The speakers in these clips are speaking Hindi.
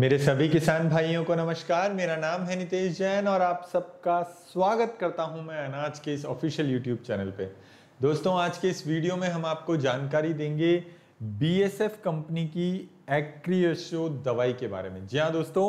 मेरे सभी किसान भाइयों को नमस्कार मेरा नाम है नितेश जैन और आप सबका स्वागत करता हूं मैं अनाज के इस ऑफिशियल यूट्यूब चैनल पे दोस्तों आज के इस वीडियो में हम आपको जानकारी देंगे बीएसएफ कंपनी की एक्रियशो दवाई के बारे में जी हाँ दोस्तों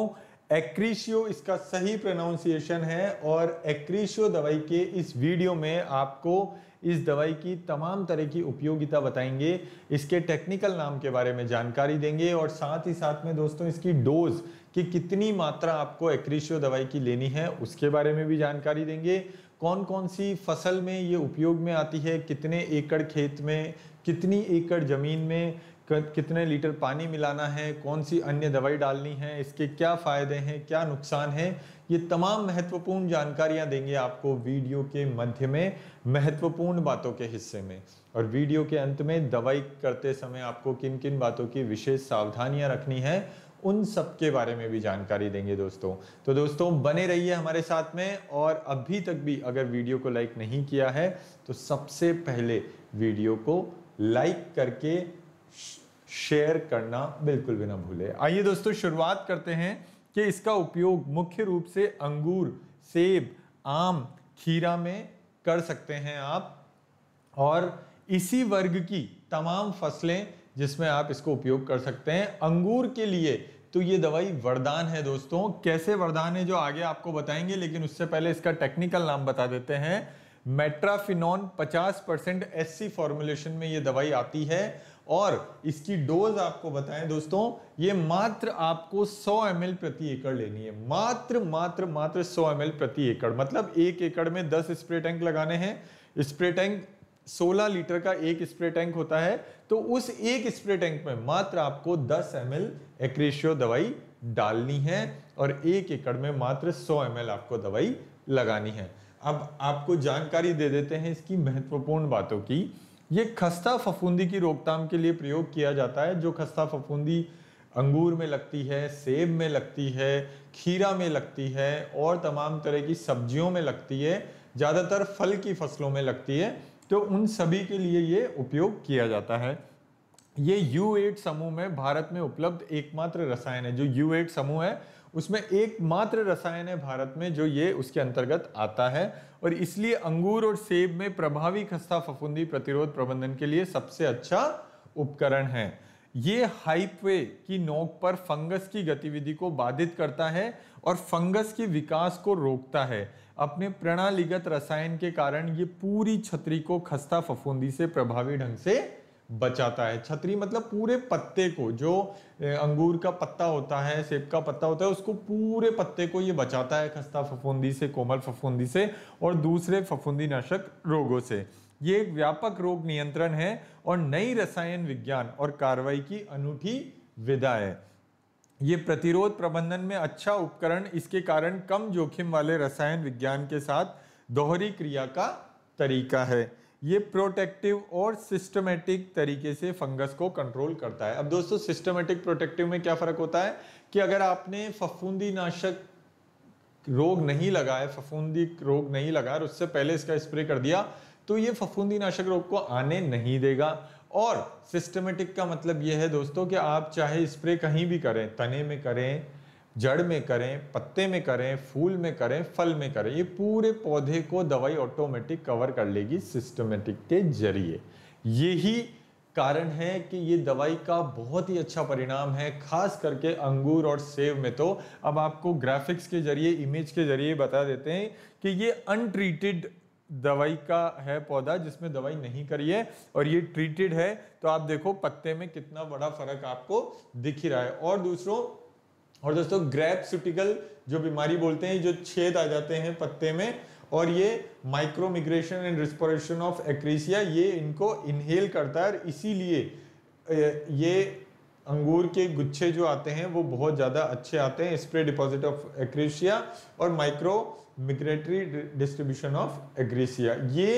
एक्रीशियो इसका सही प्रोनाउंसिएशन है और एक्रीशियो दवाई के इस वीडियो में आपको इस दवाई की तमाम तरह की उपयोगिता बताएंगे इसके टेक्निकल नाम के बारे में जानकारी देंगे और साथ ही साथ में दोस्तों इसकी डोज कि कितनी मात्रा आपको एक्रीशियो दवाई की लेनी है उसके बारे में भी जानकारी देंगे कौन कौन सी फसल में ये उपयोग में आती है कितने एकड़ खेत में कितनी एकड़ ज़मीन में कितने लीटर पानी मिलाना है कौन सी अन्य दवाई डालनी है इसके क्या फ़ायदे हैं क्या नुकसान हैं ये तमाम महत्वपूर्ण जानकारियां देंगे आपको वीडियो के मध्य में महत्वपूर्ण बातों के हिस्से में और वीडियो के अंत में दवाई करते समय आपको किन किन बातों की विशेष सावधानियां रखनी है उन सब के बारे में भी जानकारी देंगे दोस्तों तो दोस्तों बने रहिए हमारे साथ में और अभी तक भी अगर वीडियो को लाइक नहीं किया है तो सबसे पहले वीडियो को लाइक करके शेयर करना बिल्कुल भी ना भूले आइए दोस्तों शुरुआत करते हैं कि इसका उपयोग मुख्य रूप से अंगूर सेब आम खीरा में कर सकते हैं आप और इसी वर्ग की तमाम फसलें जिसमें आप इसको उपयोग कर सकते हैं अंगूर के लिए तो ये दवाई वरदान है दोस्तों कैसे वरदान है जो आगे आपको बताएंगे लेकिन उससे पहले इसका टेक्निकल नाम बता देते हैं मेट्राफिनॉन 50 परसेंट एस फॉर्मुलेशन में ये दवाई आती है और इसकी डोज आपको बताएं दोस्तों ये मात्र आपको 100 एम प्रति एकड़ लेनी है मात्र मात्र मात्र 100 एम प्रति एकड़ मतलब एक एकड़ में 10 स्प्रे टैंक लगाने हैं स्प्रे टैंक 16 लीटर का एक स्प्रे टैंक होता है तो उस एक स्प्रे टैंक में मात्र आपको 10 एम एल दवाई डालनी है और एक एकड़ में मात्र 100 एम आपको दवाई लगानी है अब आपको जानकारी दे देते हैं इसकी महत्वपूर्ण बातों की ये खस्ता फफूंदी की रोकथाम के लिए प्रयोग किया जाता है जो खस्ता फफूंदी अंगूर में लगती है सेब में लगती है खीरा में लगती है और तमाम तरह की सब्जियों में लगती है ज़्यादातर फल की फसलों में लगती है तो उन सभी के लिए ये उपयोग किया जाता है ये यू एट समूह में भारत में उपलब्ध एकमात्र रसायन है जो यू एट समूह है उसमें एकमात्र रसायन है भारत में जो ये उसके अंतर्गत आता है और इसलिए अंगूर और सेब में प्रभावी खस्ता फफूंदी प्रतिरोध प्रबंधन के लिए सबसे अच्छा उपकरण है ये हाइपवे की नोक पर फंगस की गतिविधि को बाधित करता है और फंगस के विकास को रोकता है अपने प्रणालीगत रसायन के कारण ये पूरी छतरी को खस्ता फफूंदी से प्रभावी ढंग से बचाता है छतरी मतलब पूरे पत्ते को जो अंगूर का पत्ता होता है सेब का पत्ता होता है उसको पूरे पत्ते को ये बचाता है खस्ता फफूंदी से कोमल फफूंदी से और दूसरे फफूंदी नाशक रोगों से ये एक व्यापक रोग नियंत्रण है और नई रसायन विज्ञान और कार्रवाई की अनूठी विधा है ये प्रतिरोध प्रबंधन में अच्छा उपकरण इसके कारण कम जोखिम वाले रसायन विज्ञान के साथ दोहरी क्रिया का तरीका है ये प्रोटेक्टिव और सिस्टमेटिक तरीके से फंगस को कंट्रोल करता है अब दोस्तों सिस्टमेटिक प्रोटेक्टिव में क्या फ़र्क होता है कि अगर आपने फफूंदी नाशक रोग नहीं लगाए फफूंदी रोग नहीं लगा और उससे पहले इसका स्प्रे कर दिया तो ये फफूंदी नाशक रोग को आने नहीं देगा और सिस्टमेटिक का मतलब ये है दोस्तों कि आप चाहे स्प्रे कहीं भी करें तने में करें जड़ में करें पत्ते में करें फूल में करें फल में करें ये पूरे पौधे को दवाई ऑटोमेटिक कवर कर लेगी सिस्टमेटिक के जरिए यही कारण है कि ये दवाई का बहुत ही अच्छा परिणाम है खास करके अंगूर और सेब में तो अब आपको ग्राफिक्स के जरिए इमेज के जरिए बता देते हैं कि ये अनट्रीटेड दवाई का है पौधा जिसमें दवाई नहीं करी है और ये ट्रीटेड है तो आप देखो पत्ते में कितना बड़ा फर्क आपको दिख ही रहा है और दूसरों और दोस्तों सुटिकल जो बीमारी बोलते हैं जो छेद आ जाते हैं पत्ते में और ये माइक्रोमिग्रेशन एंड रिस्पोरेशन ऑफ एक्रेसिया ये इनको इनहेल करता है और इसीलिए ये अंगूर के गुच्छे जो आते हैं वो बहुत ज़्यादा अच्छे आते हैं स्प्रे डिपॉजिट ऑफ एक्रेसिया और micro micromigratory distribution of agrasia ये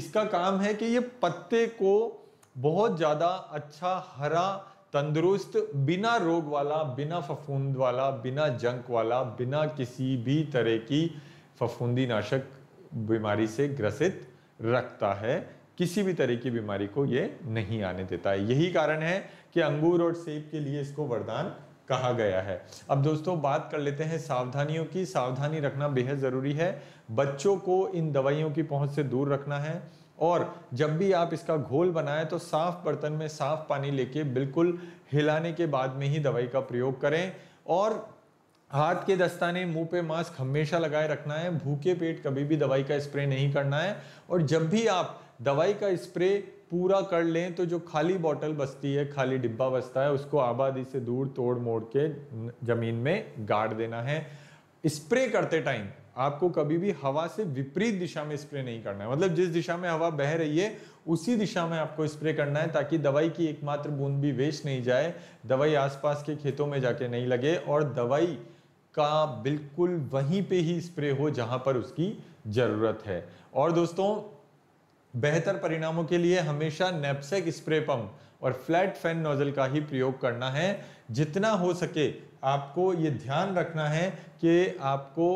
इसका काम है कि ये पत्ते को बहुत ज़्यादा अच्छा हरा तंदुरुस्त बिना रोग वाला बिना फफूंद वाला बिना जंक वाला बिना किसी भी तरह की फफूंदी नाशक बीमारी से ग्रसित रखता है किसी भी तरह की बीमारी को ये नहीं आने देता है यही कारण है कि अंगूर और सेब के लिए इसको वरदान कहा गया है अब दोस्तों बात कर लेते हैं सावधानियों की सावधानी रखना बेहद ज़रूरी है बच्चों को इन दवाइयों की पहुंच से दूर रखना है और जब भी आप इसका घोल बनाएं तो साफ बर्तन में साफ पानी लेके बिल्कुल हिलाने के बाद में ही दवाई का प्रयोग करें और हाथ के दस्ताने मुंह पे मास्क हमेशा लगाए रखना है भूखे पेट कभी भी दवाई का स्प्रे नहीं करना है और जब भी आप दवाई का स्प्रे पूरा कर लें तो जो खाली बॉटल बसती है खाली डिब्बा बसता है उसको आबादी से दूर तोड़ मोड़ के ज़मीन में गाड़ देना है स्प्रे करते टाइम आपको कभी भी हवा से विपरीत दिशा में स्प्रे नहीं करना है मतलब जिस दिशा में हवा बह रही है उसी दिशा में आपको स्प्रे करना है ताकि दवाई की एकमात्र बूंद भी वेस्ट नहीं जाए दवाई आसपास के खेतों में जाके नहीं लगे और दवाई का बिल्कुल वहीं पे ही स्प्रे हो जहां पर उसकी ज़रूरत है और दोस्तों बेहतर परिणामों के लिए हमेशा नेपसेक स्प्रे पंप और फ्लैट फैन नोजल का ही प्रयोग करना है जितना हो सके आपको ये ध्यान रखना है कि आपको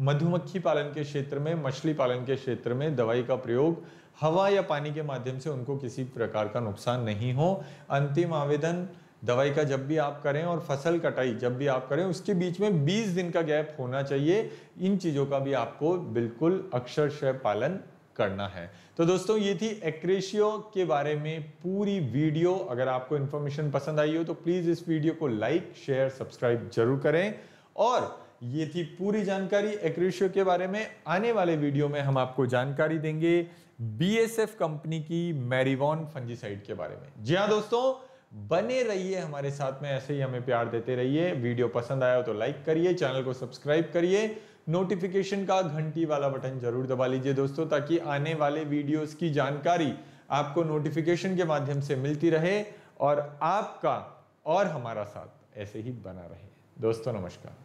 मधुमक्खी पालन के क्षेत्र में मछली पालन के क्षेत्र में दवाई का प्रयोग हवा या पानी के माध्यम से उनको किसी प्रकार का नुकसान नहीं हो अंतिम आवेदन दवाई का जब भी आप करें और फसल कटाई जब भी आप करें उसके बीच में 20 दिन का गैप होना चाहिए इन चीज़ों का भी आपको बिल्कुल अक्षरशय पालन करना है तो दोस्तों ये थी एक्रेशियो के बारे में पूरी वीडियो अगर आपको इन्फॉर्मेशन पसंद आई हो तो प्लीज़ इस वीडियो को लाइक शेयर सब्सक्राइब जरूर करें और ये थी पूरी जानकारी एक रेशियो के बारे में आने वाले वीडियो में हम आपको जानकारी देंगे बीएसएफ कंपनी की मैरिवॉन फंजीसाइड के बारे में जी हाँ दोस्तों बने रहिए हमारे साथ में ऐसे ही हमें प्यार देते रहिए वीडियो पसंद आया हो तो लाइक करिए चैनल को सब्सक्राइब करिए नोटिफिकेशन का घंटी वाला बटन जरूर दबा लीजिए दोस्तों ताकि आने वाले वीडियोस की जानकारी आपको नोटिफिकेशन के माध्यम से मिलती रहे और आपका और हमारा साथ ऐसे ही बना रहे दोस्तों नमस्कार